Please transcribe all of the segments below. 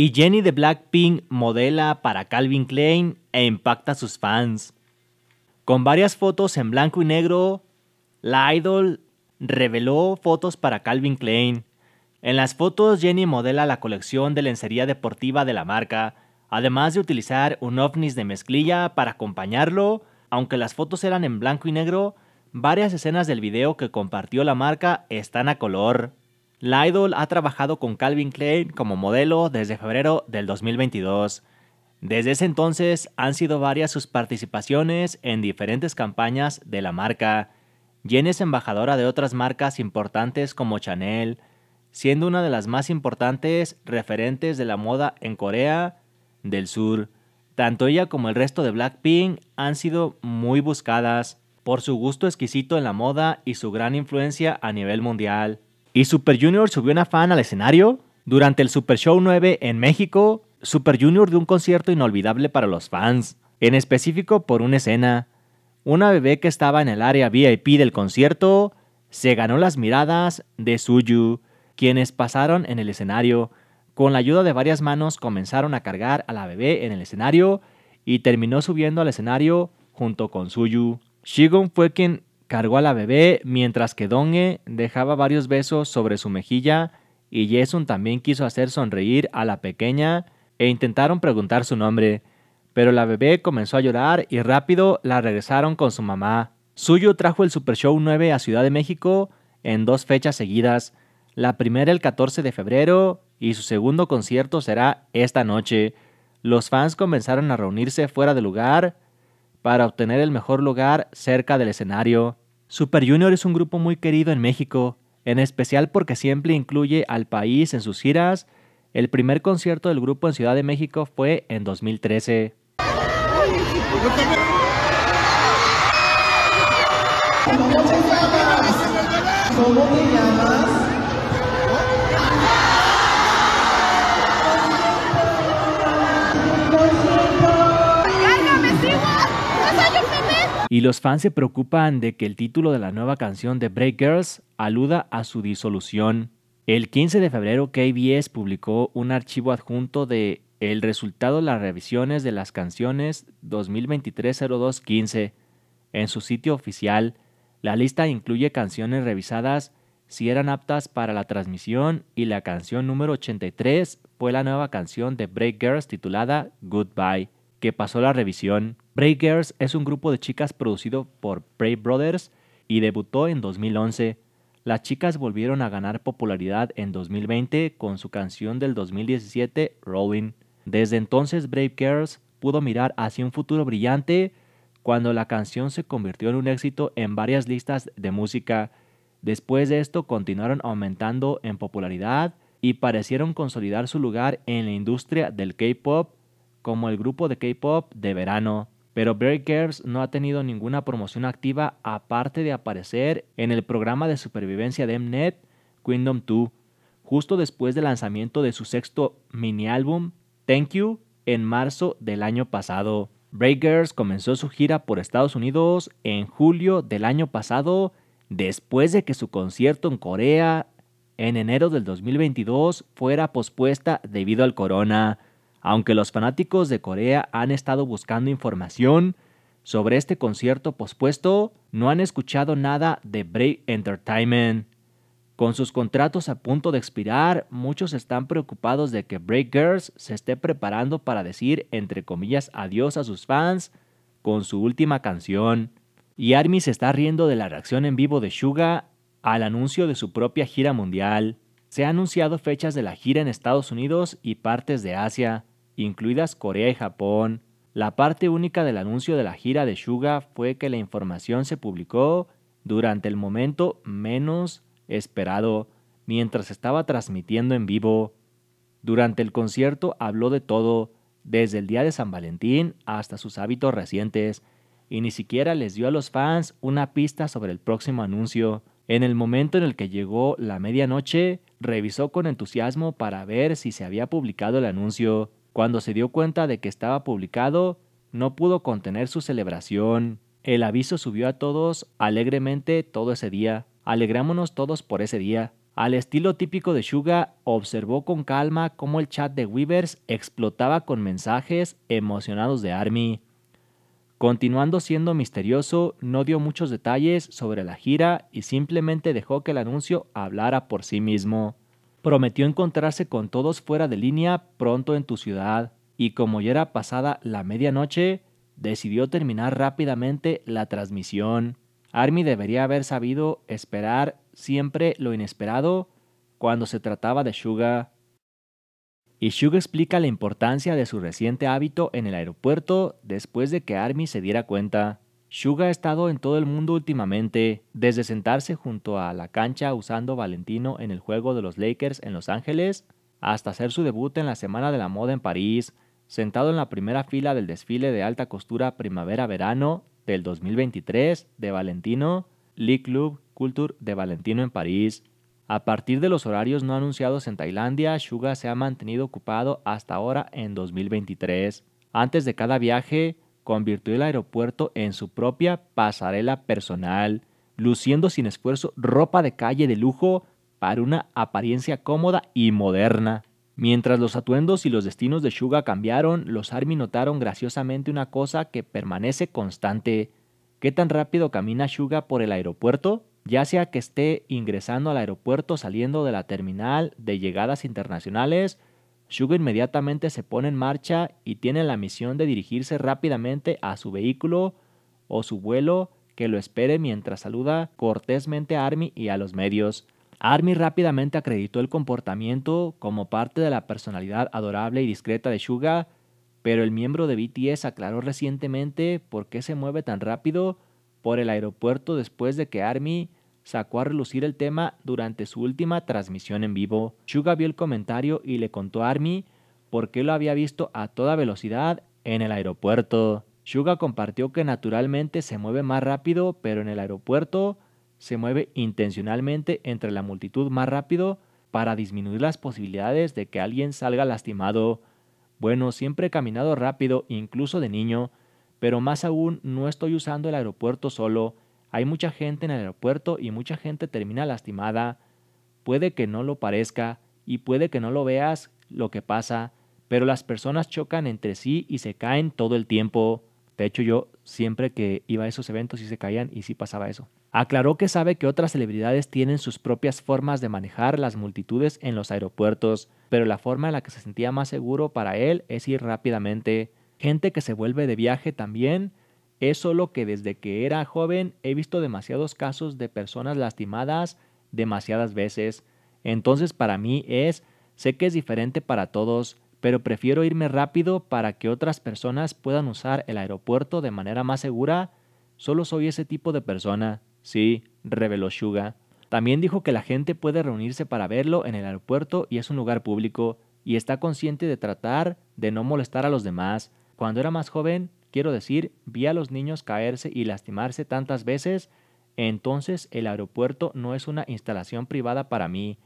Y Jenny de Blackpink modela para Calvin Klein e impacta a sus fans. Con varias fotos en blanco y negro, la idol reveló fotos para Calvin Klein. En las fotos, Jenny modela la colección de lencería deportiva de la marca, además de utilizar un ovnis de mezclilla para acompañarlo. Aunque las fotos eran en blanco y negro, varias escenas del video que compartió la marca están a color. La Idol ha trabajado con Calvin Klein como modelo desde febrero del 2022. Desde ese entonces han sido varias sus participaciones en diferentes campañas de la marca. Jen es embajadora de otras marcas importantes como Chanel, siendo una de las más importantes referentes de la moda en Corea del Sur. Tanto ella como el resto de Blackpink han sido muy buscadas por su gusto exquisito en la moda y su gran influencia a nivel mundial. Y Super Junior subió una fan al escenario. Durante el Super Show 9 en México, Super Junior dio un concierto inolvidable para los fans, en específico por una escena. Una bebé que estaba en el área VIP del concierto se ganó las miradas de Suyu, quienes pasaron en el escenario. Con la ayuda de varias manos comenzaron a cargar a la bebé en el escenario y terminó subiendo al escenario junto con Suyu. Shigon fue quien cargó a la bebé mientras que Donge dejaba varios besos sobre su mejilla y Jason también quiso hacer sonreír a la pequeña e intentaron preguntar su nombre, pero la bebé comenzó a llorar y rápido la regresaron con su mamá. Suyo trajo el Super Show 9 a Ciudad de México en dos fechas seguidas, la primera el 14 de febrero y su segundo concierto será esta noche. Los fans comenzaron a reunirse fuera del lugar para obtener el mejor lugar cerca del escenario. Super Junior es un grupo muy querido en México, en especial porque siempre incluye al país en sus giras. El primer concierto del grupo en Ciudad de México fue en 2013. Y los fans se preocupan de que el título de la nueva canción de Break Girls aluda a su disolución. El 15 de febrero KBS publicó un archivo adjunto de el resultado de las revisiones de las canciones 2023 02 En su sitio oficial, la lista incluye canciones revisadas si eran aptas para la transmisión y la canción número 83 fue la nueva canción de Break Girls titulada Goodbye que pasó la revisión. Brave Girls es un grupo de chicas producido por Brave Brothers y debutó en 2011. Las chicas volvieron a ganar popularidad en 2020 con su canción del 2017, Rolling. Desde entonces Brave Girls pudo mirar hacia un futuro brillante cuando la canción se convirtió en un éxito en varias listas de música. Después de esto continuaron aumentando en popularidad y parecieron consolidar su lugar en la industria del K-Pop como el grupo de K-Pop de verano. Pero Breakers no ha tenido ninguna promoción activa aparte de aparecer en el programa de supervivencia de Mnet, Kingdom 2, justo después del lanzamiento de su sexto mini álbum, Thank You, en marzo del año pasado. Breakers comenzó su gira por Estados Unidos en julio del año pasado, después de que su concierto en Corea en enero del 2022 fuera pospuesta debido al corona. Aunque los fanáticos de Corea han estado buscando información sobre este concierto pospuesto, no han escuchado nada de Break Entertainment. Con sus contratos a punto de expirar, muchos están preocupados de que Break Girls se esté preparando para decir, entre comillas, adiós a sus fans con su última canción. Y Army se está riendo de la reacción en vivo de Suga al anuncio de su propia gira mundial. Se han anunciado fechas de la gira en Estados Unidos y partes de Asia incluidas Corea y Japón. La parte única del anuncio de la gira de Suga fue que la información se publicó durante el momento menos esperado, mientras estaba transmitiendo en vivo. Durante el concierto habló de todo, desde el día de San Valentín hasta sus hábitos recientes, y ni siquiera les dio a los fans una pista sobre el próximo anuncio. En el momento en el que llegó la medianoche, revisó con entusiasmo para ver si se había publicado el anuncio. Cuando se dio cuenta de que estaba publicado, no pudo contener su celebración. El aviso subió a todos alegremente todo ese día. Alegrámonos todos por ese día. Al estilo típico de Suga, observó con calma cómo el chat de Weavers explotaba con mensajes emocionados de Army. Continuando siendo misterioso, no dio muchos detalles sobre la gira y simplemente dejó que el anuncio hablara por sí mismo. Prometió encontrarse con todos fuera de línea pronto en tu ciudad y como ya era pasada la medianoche, decidió terminar rápidamente la transmisión. Army debería haber sabido esperar siempre lo inesperado cuando se trataba de Suga. Y Suga explica la importancia de su reciente hábito en el aeropuerto después de que Army se diera cuenta. Suga ha estado en todo el mundo últimamente, desde sentarse junto a la cancha usando Valentino en el juego de los Lakers en Los Ángeles, hasta hacer su debut en la Semana de la Moda en París, sentado en la primera fila del desfile de alta costura primavera-verano del 2023 de Valentino, Lee Club Culture de Valentino en París. A partir de los horarios no anunciados en Tailandia, Suga se ha mantenido ocupado hasta ahora en 2023. Antes de cada viaje, convirtió el aeropuerto en su propia pasarela personal, luciendo sin esfuerzo ropa de calle de lujo para una apariencia cómoda y moderna. Mientras los atuendos y los destinos de Suga cambiaron, los Army notaron graciosamente una cosa que permanece constante. ¿Qué tan rápido camina Suga por el aeropuerto? Ya sea que esté ingresando al aeropuerto saliendo de la terminal de llegadas internacionales Shuga inmediatamente se pone en marcha y tiene la misión de dirigirse rápidamente a su vehículo o su vuelo que lo espere mientras saluda cortésmente a Army y a los medios. Army rápidamente acreditó el comportamiento como parte de la personalidad adorable y discreta de Suga, pero el miembro de BTS aclaró recientemente por qué se mueve tan rápido por el aeropuerto después de que Army sacó a relucir el tema durante su última transmisión en vivo. Suga vio el comentario y le contó a Army por qué lo había visto a toda velocidad en el aeropuerto. Suga compartió que naturalmente se mueve más rápido, pero en el aeropuerto se mueve intencionalmente entre la multitud más rápido para disminuir las posibilidades de que alguien salga lastimado. Bueno, siempre he caminado rápido, incluso de niño, pero más aún no estoy usando el aeropuerto solo, hay mucha gente en el aeropuerto y mucha gente termina lastimada. Puede que no lo parezca y puede que no lo veas lo que pasa, pero las personas chocan entre sí y se caen todo el tiempo. De hecho, yo siempre que iba a esos eventos y se caían y sí pasaba eso. Aclaró que sabe que otras celebridades tienen sus propias formas de manejar las multitudes en los aeropuertos, pero la forma en la que se sentía más seguro para él es ir rápidamente. Gente que se vuelve de viaje también es solo que desde que era joven he visto demasiados casos de personas lastimadas demasiadas veces. Entonces para mí es, sé que es diferente para todos, pero prefiero irme rápido para que otras personas puedan usar el aeropuerto de manera más segura. Solo soy ese tipo de persona. Sí, reveló Shuga. También dijo que la gente puede reunirse para verlo en el aeropuerto y es un lugar público, y está consciente de tratar de no molestar a los demás. Cuando era más joven, Quiero decir, vi a los niños caerse y lastimarse tantas veces, entonces el aeropuerto no es una instalación privada para mí,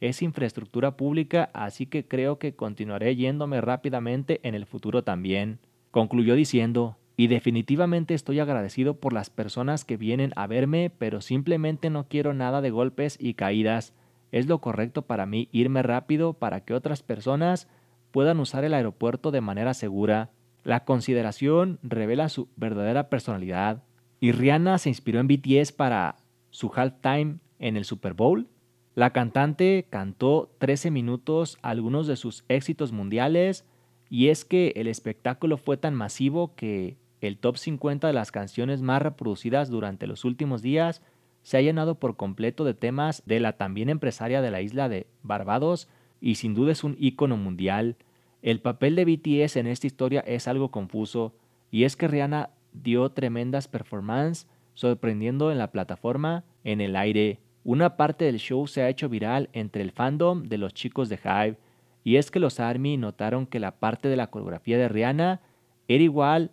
es infraestructura pública, así que creo que continuaré yéndome rápidamente en el futuro también. Concluyó diciendo, y definitivamente estoy agradecido por las personas que vienen a verme, pero simplemente no quiero nada de golpes y caídas. Es lo correcto para mí irme rápido para que otras personas puedan usar el aeropuerto de manera segura. La consideración revela su verdadera personalidad y Rihanna se inspiró en BTS para su halftime en el Super Bowl. La cantante cantó 13 minutos algunos de sus éxitos mundiales y es que el espectáculo fue tan masivo que el top 50 de las canciones más reproducidas durante los últimos días se ha llenado por completo de temas de la también empresaria de la isla de Barbados y sin duda es un ícono mundial el papel de BTS en esta historia es algo confuso y es que Rihanna dio tremendas performances sorprendiendo en la plataforma, en el aire. Una parte del show se ha hecho viral entre el fandom de los chicos de Hive y es que los ARMY notaron que la parte de la coreografía de Rihanna era igual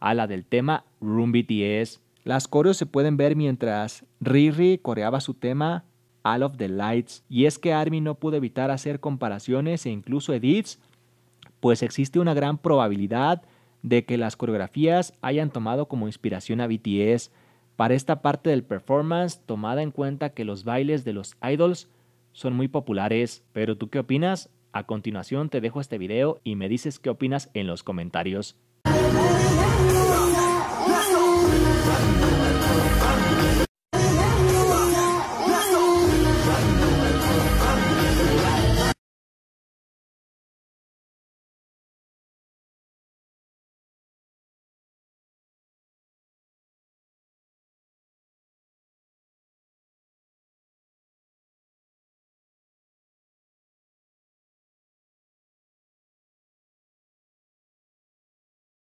a la del tema Room BTS. Las coreos se pueden ver mientras Riri coreaba su tema All of the Lights. Y es que Army no pudo evitar hacer comparaciones e incluso edits pues existe una gran probabilidad de que las coreografías hayan tomado como inspiración a BTS para esta parte del performance, tomada en cuenta que los bailes de los idols son muy populares. Pero tú qué opinas? A continuación te dejo este video y me dices qué opinas en los comentarios.